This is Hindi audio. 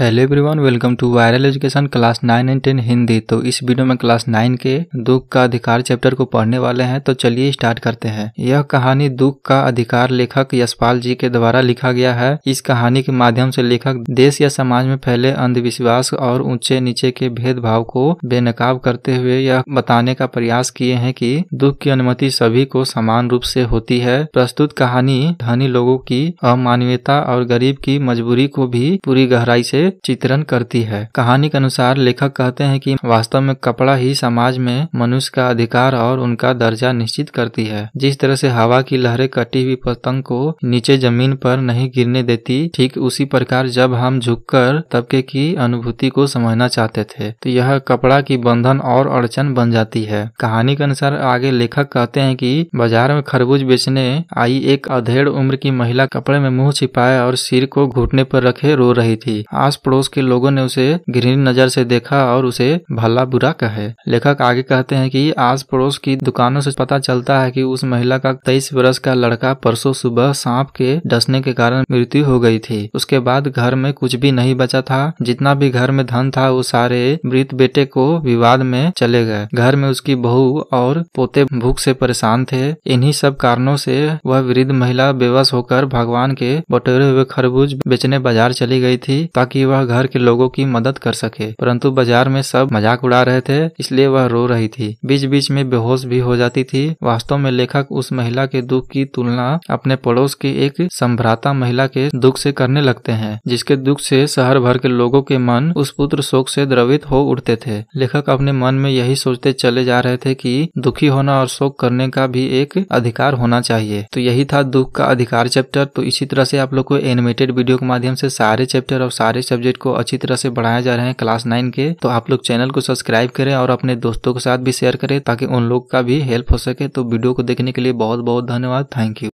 hello everyone welcome to viral education class nine and ten Hindi तो इस वीडियो में क्लास नाइन के दुख का अधिकार चैप्टर को पढ़ने वाले हैं तो चलिए स्टार्ट करते हैं यह कहानी दुख का अधिकार लेखक यशपाल जी के द्वारा लिखा गया है इस कहानी के माध्यम से लेखक देश या समाज में फैले अंधविश्वास और ऊंचे नीचे के भेदभाव को बेनकाब करते हुए यह बताने का प्रयास किए है की कि दुख की अनुमति सभी को समान रूप से होती है प्रस्तुत कहानी धनी लोगों की अमानवीयता और गरीब की मजबूरी को भी पूरी गहराई से चित्रण करती है कहानी के अनुसार लेखक कहते हैं कि वास्तव में कपड़ा ही समाज में मनुष्य का अधिकार और उनका दर्जा निश्चित करती है जिस तरह से हवा की लहरें कटी हुई पतंग को नीचे जमीन पर नहीं गिरने देती ठीक उसी प्रकार जब हम झुककर तबके की अनुभूति को समझना चाहते थे तो यह कपड़ा की बंधन और अड़चन बन जाती है कहानी के अनुसार आगे लेखक कहते हैं कि बाजार में खरबूज बेचने आई एक अधेड़ उम्र की महिला कपड़े में मुंह छिपाए और सिर को घुटने पर रखे रो रही थी आज आस पड़ोस के लोगों ने उसे घृणी नजर से देखा और उसे भला बुरा कहे लेखक आगे कहते हैं कि आस पड़ोस की दुकानों से पता चलता है कि उस महिला का तेईस वर्ष का लड़का परसों सुबह सांप के डसने के कारण मृत्यु हो गई थी उसके बाद घर में कुछ भी नहीं बचा था जितना भी घर में धन था वो सारे मृत बेटे को विवाद में चले गए घर में उसकी बहू और पोते भूख से परेशान थे इन्हीं सब कारणों से वह वृद्ध महिला बेबस होकर भगवान के बटोरे हुए खरबूज बेचने बाजार चली गई थी ताकि वह घर के लोगों की मदद कर सके परंतु बाजार में सब मजाक उड़ा रहे थे इसलिए वह रो रही थी बीच बीच में बेहोश भी हो जाती थी वास्तव में लेखक उस महिला के दुख की तुलना अपने पड़ोस की एक संभ्राता महिला के दुख से करने लगते हैं जिसके दुख से शहर भर के लोगों के मन उस पुत्र शोक से द्रवित हो उठते थे लेखक अपने मन में यही सोचते चले जा रहे थे कि दुखी होना और शोक करने का भी एक अधिकार होना चाहिए तो यही था दुख का अधिकार चैप्टर तो इसी तरह से आप लोग को एनिमेटेड वीडियो के माध्यम से सारे चैप्टर और सारे सब्जेक्ट को अच्छी तरह से बढ़ाया जा रहे हैं क्लास नाइन के तो आप लोग चैनल को सब्सक्राइब करें और अपने दोस्तों के साथ भी शेयर करें ताकि उन लोग का भी हेल्प हो सके तो वीडियो को देखने के लिए बहुत बहुत धन्यवाद थैंक यू